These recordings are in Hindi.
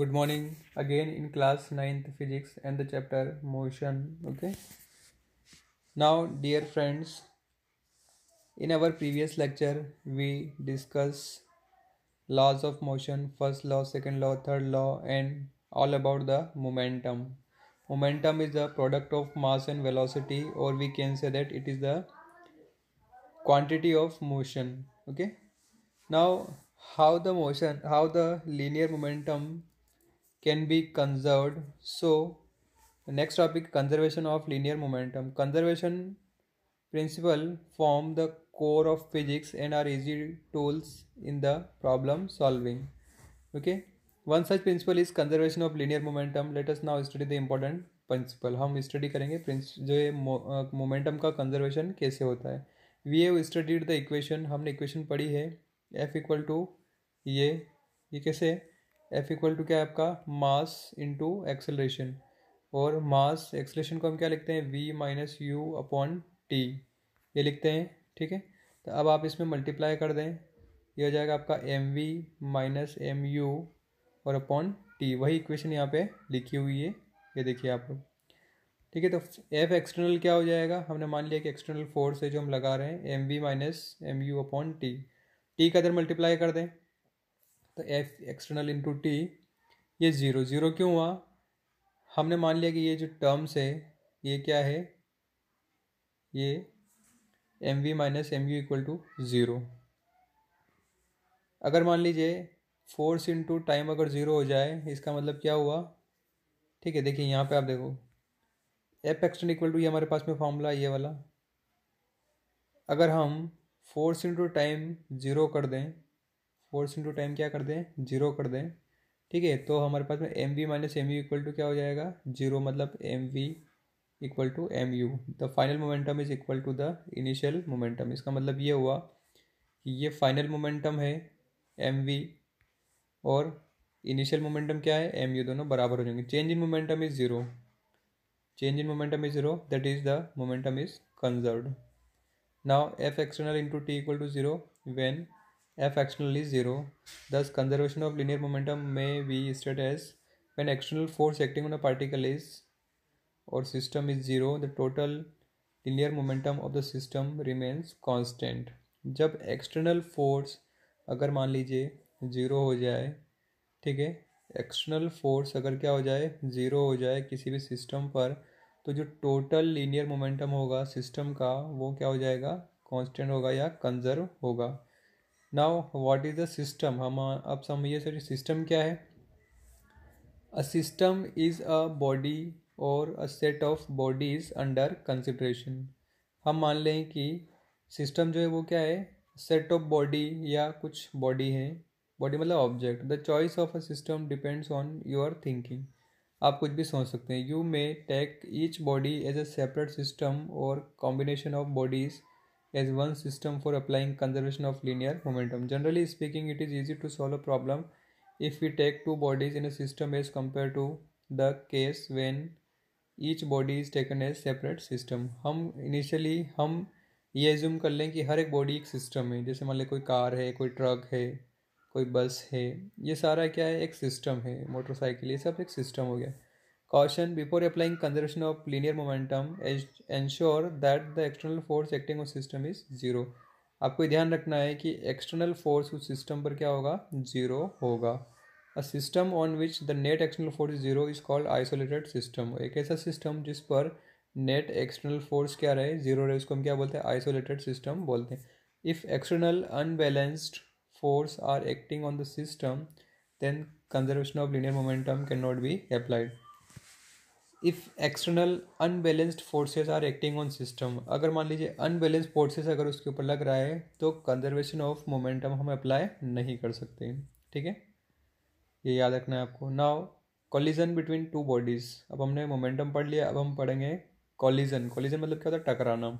good morning again in class 9th physics and the chapter motion okay now dear friends in our previous lecture we discuss laws of motion first law second law third law and all about the momentum momentum is the product of mass and velocity or we can say that it is the quantity of motion okay now how the motion how the linear momentum can be conserve so next topic conservation of linear momentum conservation principle form the core of physics and are easy tools in the problem solving okay one such principle is conservation of linear momentum let us now study the important principle हम स्टडी करेंगे जो ये मोमेंटम का कंजर्वेशन कैसे होता है we have studied the equation हमने इक्वेशन पढ़ी है एफ इक्वल टू ये ये कैसे है एफ इक्वल टू क्या है आपका मास इंटू एक्सेलरेशन और मास एक्सेलरेशन को हम क्या लिखते हैं V minus U upon T ये लिखते हैं ठीक है तो अब आप इसमें मल्टीप्लाई कर दें ये हो जाएगा आपका M V minus M U और अपॉन टी वही इक्वेशन यहाँ पे लिखी हुई है ये देखिए आप लोग ठीक है तो एफ एक्सटर्नल क्या हो जाएगा हमने मान लिया कि एक्सटर्नल फोर्स है जो हम लगा रहे हैं M V minus M U upon T T का अगर मल्टीप्लाई कर दें तो एफ एक्सटर्नल इंटू टी ये ज़ीरो ज़ीरो क्यों हुआ हमने मान लिया कि ये जो टर्म्स है ये क्या है ये M V minus M U equal to zero अगर मान लीजिए फोर्स इंटू टाइम अगर ज़ीरो हो जाए इसका मतलब क्या हुआ ठीक है देखिए यहाँ पे आप देखो एफ एक्सटर्न इक्वल टू ये हमारे पास में फॉर्मूला ये वाला अगर हम फोर्स इंटू टाइम ज़ीरो कर दें फोर्स इंटू टाइम क्या कर दें जीरो कर दें ठीक है तो हमारे पास में M V minus M U equal to क्या हो जाएगा जीरो मतलब M V equal to M U the final momentum is equal to the initial momentum इसका मतलब ये हुआ कि ये फाइनल मोमेंटम है एम वी और इनिशियल मोमेंटम क्या है एम यू दोनों बराबर हो जाएंगे change in momentum is zero change in momentum is zero that is the momentum is conserved now F external into T equal to zero when F external is 0. Thus, conservation of linear momentum may be stated as when external force acting on a particle is or system is 0, the total linear momentum of the system remains constant. जब एक्सटर्नल फोर्स अगर मान लीजिए ज़ीरो हो जाए ठीक है एक्सटर्नल फोर्स अगर क्या हो जाए ज़ीरो हो जाए किसी भी सिस्टम पर तो जो टोटल लीनियर मोमेंटम होगा सिस्टम का वो क्या हो जाएगा कांस्टेंट होगा या कंजर्व होगा now what is the system हम आप समझिए सर सिस्टम क्या है a system is a body or a set of bodies under consideration हम मान लें कि सिस्टम जो है वो क्या है सेट ऑफ बॉडी या कुछ बॉडी है बॉडी मतलब object the choice of a system depends on your thinking आप कुछ भी सोच सकते हैं you may take each body as a separate system और combination of bodies as one system for applying conservation of linear momentum. Generally speaking, it is easy to solve a problem if we take two bodies in a system as compared to the case when each body is taken as separate system. हम initially हम ये assume कर लें कि हर एक बॉडी एक सिस्टम है जैसे मान लें कोई कार है कोई ट्रक है कोई बस है ये सारा क्या है एक सिस्टम है मोटरसाइकिल ये सब एक सिस्टम हो गया Caution before applying conservation of linear momentum ensure that the external force acting on system is zero. आपको ध्यान रखना है कि एक्सटर्नल फोर्स उस सिस्टम पर क्या होगा जीरो होगा a system on which the net external force zero is called isolated system एक ऐसा सिस्टम जिस पर नेट एक्सटर्नल फोर्स क्या रहे जीरो रहे उसको हम क्या बोलते हैं आइसोलेटेड सिस्टम बोलते हैं if external unbalanced force are acting on the system then conservation of linear momentum can not be applied if external unbalanced forces are acting on system अगर मान लीजिए अनबैलेंस फोर्सेस अगर उसके ऊपर लग रहा है तो कंजर्वेशन ऑफ मोमेंटम हम अप्लाई नहीं कर सकते ठीक है ये याद रखना है आपको now collision between two bodies अब हमने मोमेंटम पढ़ लिया अब हम पढ़ेंगे कॉलिजन कॉलिजन मतलब क्या होता है टकराना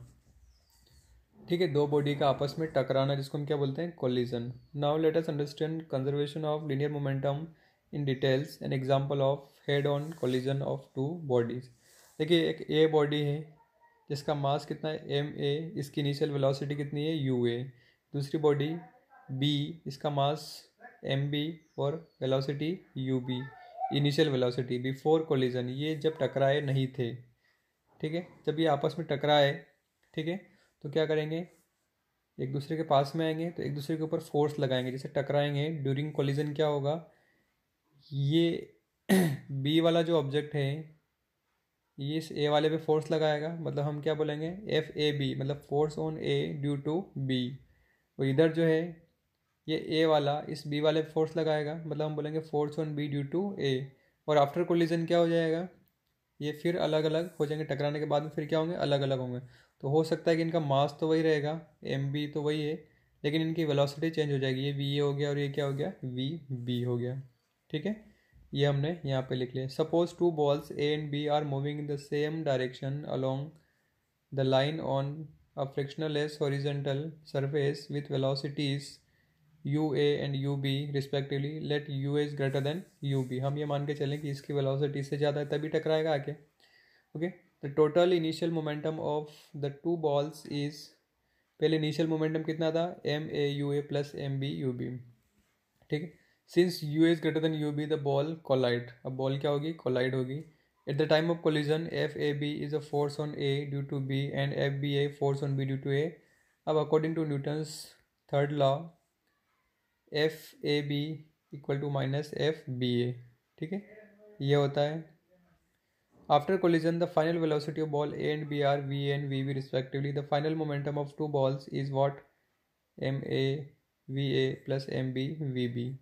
ठीक है दो बॉडी का आपस में टकराना जिसको हम क्या बोलते हैं collision now let us understand conservation of linear momentum in details an example of head on collision of two bodies देखिए एक ए बॉडी है जिसका मास कितना है एम ए इसकी इनिशियल वेलोसिटी कितनी है यू ए दूसरी बॉडी बी इसका मास एम बी और velocity U B initial velocity before collision ये जब टकराए नहीं थे ठीक है जब ये आपस में टकराए ठीक है तो क्या करेंगे एक दूसरे के पास में आएंगे तो एक दूसरे के ऊपर फोर्स लगाएंगे जैसे टकराएंगे ड्यूरिंग कोलिजन क्या होगा ये बी वाला जो ऑब्जेक्ट है ये इस ए वाले पे फोर्स लगाएगा मतलब हम क्या बोलेंगे एफ ए बी मतलब force on A due to B और इधर जो है ये ए वाला इस बी वाले पे फोर्स लगाएगा मतलब हम बोलेंगे force on B due to A और आफ्टर कोलिजन क्या हो जाएगा ये फिर अलग अलग हो जाएंगे टकराने के बाद में फिर क्या होंगे अलग अलग होंगे तो हो सकता है कि इनका मास तो वही रहेगा एम बी तो वही है लेकिन इनकी वेलोसिटी चेंज हो जाएगी ये वी ए हो गया और ये क्या हो गया वी बी हो गया ठीक है ये हमने यहाँ पे लिख लिया suppose two balls A and B are moving in the same direction along the line on a S horizontal surface with velocities U A and U B respectively let U A is greater than U B हम ये मान के चलें कि इसकी वेलोसिटी से ज़्यादा है तभी टकराएगा आके okay the total initial momentum of the two balls is पहले इनिशियल मोमेंटम कितना था M A U A plus M B U B ठीक है since U is greater than U B the ball collide अब बॉल क्या होगी कोलाइड होगी at the time of collision F A B is a force on A due to B and F B A force on B due to A अब according to Newton's third law F A B equal to minus F B A ठीक है ये होता है after ball A and B are V and V V respectively the final momentum of two balls is what M A V A plus M B V B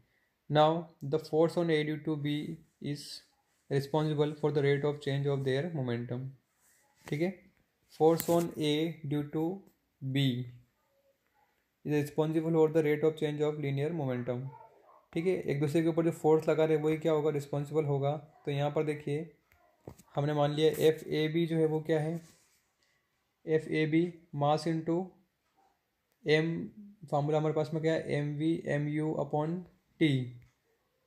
Now, the force on AD to B is responsible for the rate of change of their momentum. ठीक है force on A due to B is responsible for the rate of change of linear momentum ठीक है एक दूसरे के ऊपर जो फोर्स लगा रहे वही क्या होगा रिस्पॉन्सिबल होगा तो यहाँ पर देखिए हमने मान लिया एफ ए बी जो है वो क्या है F A B mass into M formula हमारे पास में क्या है M V M U upon T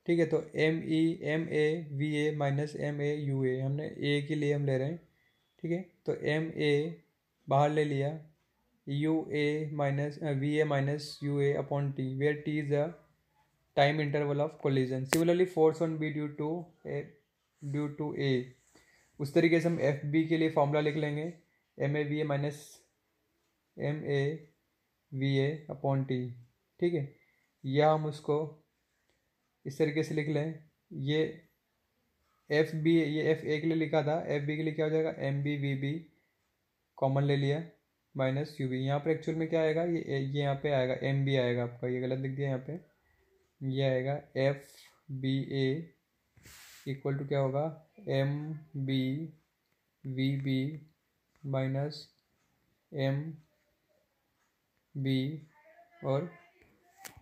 ठीक है तो M E M A V A minus M A U A हमने ए के लिए हम ले रहे हैं ठीक है तो एम ए बाहर ले लिया U A minus V A minus U A upon T where T is a time interval of collision similarly force on B due to A due to A उस तरीके से हम एफ बी के लिए फॉर्मूला लिख लेंगे M A V A minus M A V A upon T ठीक है या हम उसको इस तरीके से लिख लें ये एफ बी ये एफ ए के लिए लिखा था एफ बी के लिए क्या हो जाएगा M B V B common ले लिया माइनस यू बी यहाँ पर एक्चुअल में क्या आएगा ये ये यहाँ पे आएगा एम बी आएगा आपका ये गलत लिख दिया यहाँ पे ये आएगा F B A equal to क्या होगा M B V B minus M B और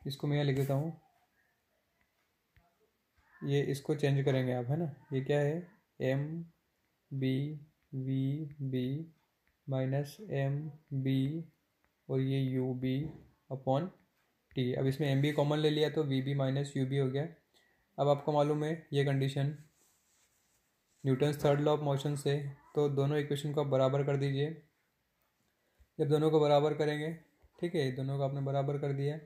इसको मैं यहाँ लिख देता हूँ ये इसको चेंज करेंगे आप है ना ये क्या है M B V B minus M B और ये यू बी अपॉन टी अब इसमें एम बी कॉमन ले लिया तो V B minus U B हो गया अब आपको मालूम है ये condition Newton's third law of motion से तो दोनों इक्वेशन को आप बराबर कर दीजिए जब दोनों को बराबर करेंगे ठीक है दोनों को आपने बराबर कर दिया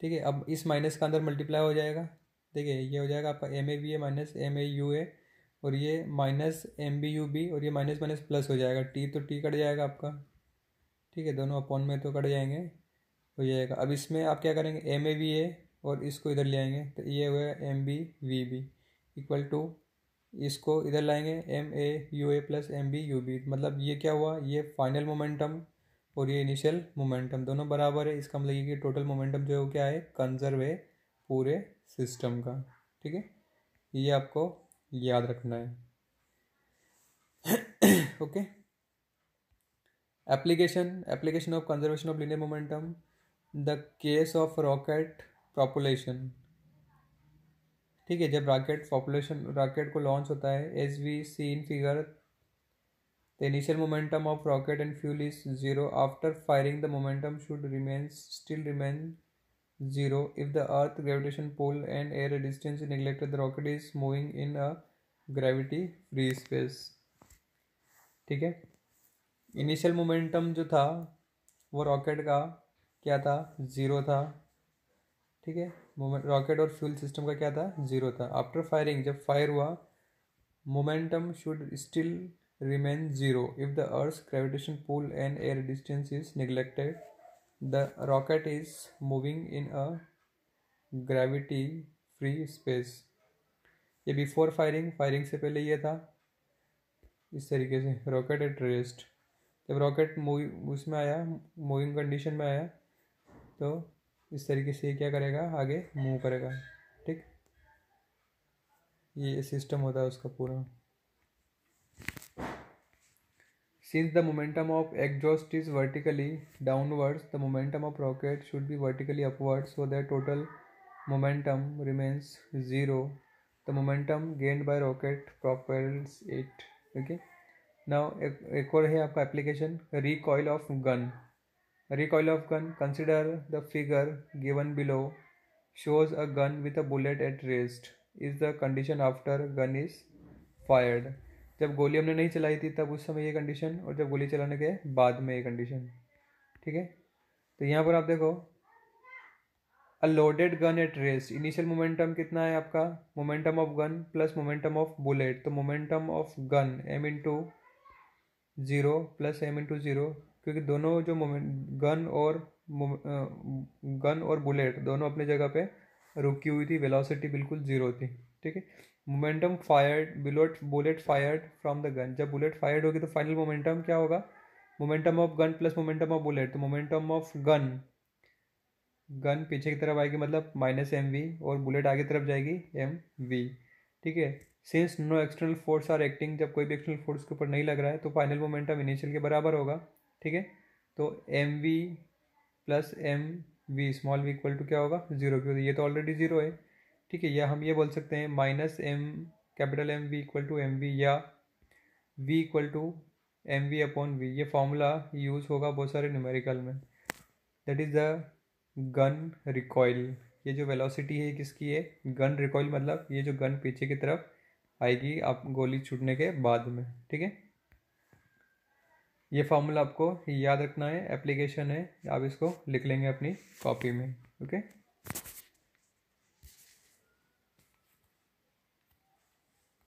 ठीक है अब इस माइनस का अंदर मल्टीप्लाई हो जाएगा देखिए ये हो जाएगा आपका M A B A minus M A U A और ये minus M B U B और ये माइनस माइनस प्लस हो जाएगा टी तो टी कट जाएगा आपका ठीक है दोनों अपॉन में तो कट जाएंगे हो जाएगा अब इसमें आप क्या करेंगे एम ए बी ए और इसको इधर ले आएंगे तो ये हुआ M B V B equal to इसको इधर लाएंगे M A U A plus M B U B मतलब ये क्या हुआ ये फाइनल मोमेंटम और ये इनिशियल मोमेंटम दोनों बराबर है इसका मतलब ये कि टोटल मोमेंटम जो है क्या है कंजर्व है पूरे सिस्टम का ठीक है ये आपको याद रखना है okay application application of conservation of linear momentum the case of rocket population ठीक है जब रॉकेट पॉपुलेशन रॉकेट को लॉन्च होता है as we see in figure the initial momentum of rocket and fuel is zero after firing the momentum should remain still remain 0. If the Earth gravitation pull and air resistance is neglected, the rocket is moving in a gravity free space. ठीक है इनिशियल मोमेंटम जो था वो रॉकेट का क्या था ज़ीरो था ठीक है रॉकेट और फ्यूल सिस्टम का क्या था ज़ीरो था आफ्टर फायरिंग जब फायर हुआ momentum should still remain zero if the earth's gravitation pull and air distance is neglected The rocket is moving in a gravity free space. ये बिफोर फायरिंग फायरिंग से पहले ये था इस तरीके से रॉकेट एट रेस्ट जब रॉकेट मूव उसमें आया मूविंग कंडीशन में आया तो इस तरीके से क्या करेगा आगे मूव करेगा ठीक ये सिस्टम होता है उसका पूरा Since the momentum of exhaust is vertically downwards, the momentum of rocket should be vertically upwards so that total momentum remains zero. The momentum gained by rocket propels it. Okay. Now एक और है application recoil of gun. Recoil of gun. Consider the figure given below shows a gun with a bullet at rest. Is the condition after gun is fired. जब गोली हमने नहीं चलाई थी तब उस समय ये कंडीशन और जब गोली चलाने के बाद में ये कंडीशन ठीक है तो यहाँ पर आप देखो a loaded gun at rest initial momentum कितना है आपका momentum of gun plus momentum of bullet तो momentum of gun M into zero plus M into zero क्योंकि दोनों जो मोमेंट गन और गन और बुलेट दोनों अपने जगह पे रुकी हुई थी वेलोसिटी बिल्कुल ज़ीरो थी ठीक है momentum fired bullet bullet fired from the gun जब बुलेट फायर्ड होगी तो फाइनल मोमेंटम क्या होगा momentum of gun plus momentum of bullet तो मोमेंटम ऑफ गन गन पीछे की तरफ आएगी मतलब माइनस एम वी और बुलेट आगे तरफ जाएगी एम वी ठीक है since no external force are acting जब कोई भी एक्सटर्नल फोर्स के ऊपर नहीं लग रहा है तो फाइनल मोमेंटम इनिशियल के बराबर होगा ठीक है तो M V plus M V small V equal to क्या होगा जीरो क्योंकि ये तो ऑलरेडी जीरो है ठीक है या हम ये बोल सकते हैं minus M capital M V equal to M V या V equal to M V upon V ये फॉर्मूला यूज़ होगा बहुत सारे न्यूमेरिकल में that is the gun recoil ये जो वेलोसिटी है किसकी है गन रिकॉयल मतलब ये जो गन पीछे की तरफ आएगी आप गोली छूटने के बाद में ठीक है ये फार्मूला आपको याद रखना है एप्लीकेशन है आप इसको लिख लेंगे अपनी कॉपी में ओके